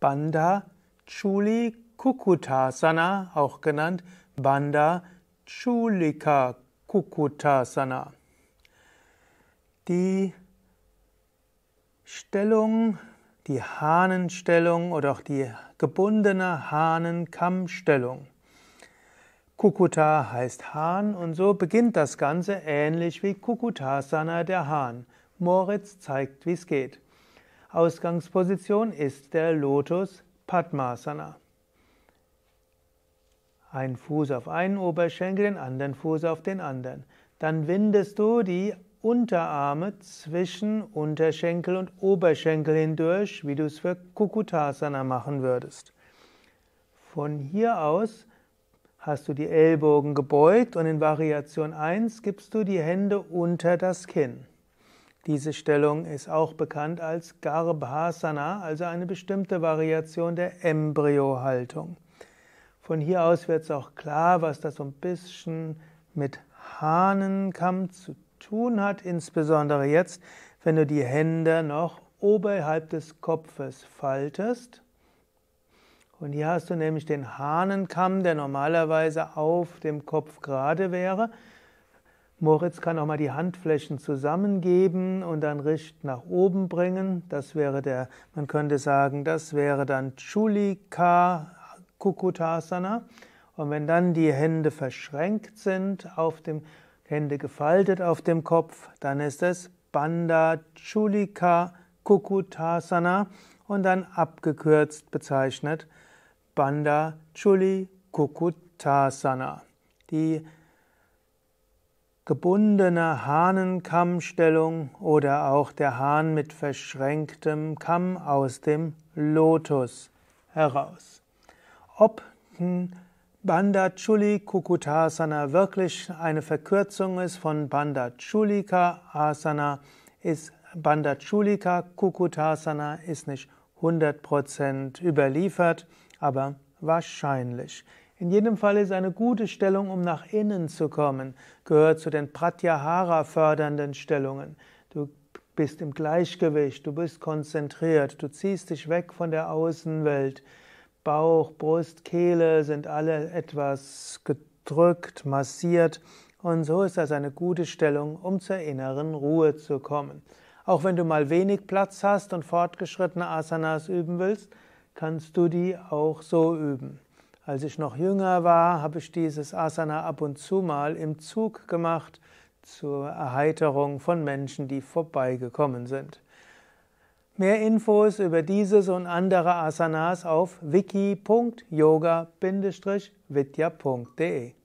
Bandha Chuli Kukutasana, auch genannt Bandha Chulika Kukutasana. Die Stellung, die Hahnenstellung oder auch die gebundene Hahnenkammstellung. Kukuta heißt Hahn und so beginnt das Ganze ähnlich wie Kukutasana der Hahn. Moritz zeigt, wie es geht. Ausgangsposition ist der Lotus Padmasana. Ein Fuß auf einen Oberschenkel, den anderen Fuß auf den anderen. Dann windest du die Unterarme zwischen Unterschenkel und Oberschenkel hindurch, wie du es für Kukutasana machen würdest. Von hier aus hast du die Ellbogen gebeugt und in Variation 1 gibst du die Hände unter das Kinn. Diese Stellung ist auch bekannt als Garbhasana, also eine bestimmte Variation der Embryohaltung. Von hier aus wird es auch klar, was das so ein bisschen mit Hahnenkamm zu tun hat, insbesondere jetzt, wenn du die Hände noch oberhalb des Kopfes faltest. Und hier hast du nämlich den Hahnenkamm, der normalerweise auf dem Kopf gerade wäre. Moritz kann auch mal die Handflächen zusammengeben und dann Richt nach oben bringen. Das wäre der, man könnte sagen, das wäre dann Chulika Kukutasana. Und wenn dann die Hände verschränkt sind, auf dem, Hände gefaltet auf dem Kopf, dann ist es Banda Chulika Kukutasana und dann abgekürzt bezeichnet Banda Chuli Kukutasana. Die gebundene Hahnenkammstellung oder auch der Hahn mit verschränktem Kamm aus dem Lotus heraus. Ob Bandachuli Kukutasana wirklich eine Verkürzung ist von Bandachulika Asana, ist Bandachulika Kukutasana ist nicht 100% überliefert, aber wahrscheinlich. In jedem Fall ist eine gute Stellung, um nach innen zu kommen, gehört zu den Pratyahara fördernden Stellungen. Du bist im Gleichgewicht, du bist konzentriert, du ziehst dich weg von der Außenwelt. Bauch, Brust, Kehle sind alle etwas gedrückt, massiert und so ist das eine gute Stellung, um zur inneren Ruhe zu kommen. Auch wenn du mal wenig Platz hast und fortgeschrittene Asanas üben willst, kannst du die auch so üben. Als ich noch jünger war, habe ich dieses Asana ab und zu mal im Zug gemacht zur Erheiterung von Menschen, die vorbeigekommen sind. Mehr Infos über dieses und andere Asanas auf wiki.yoga-vidya.de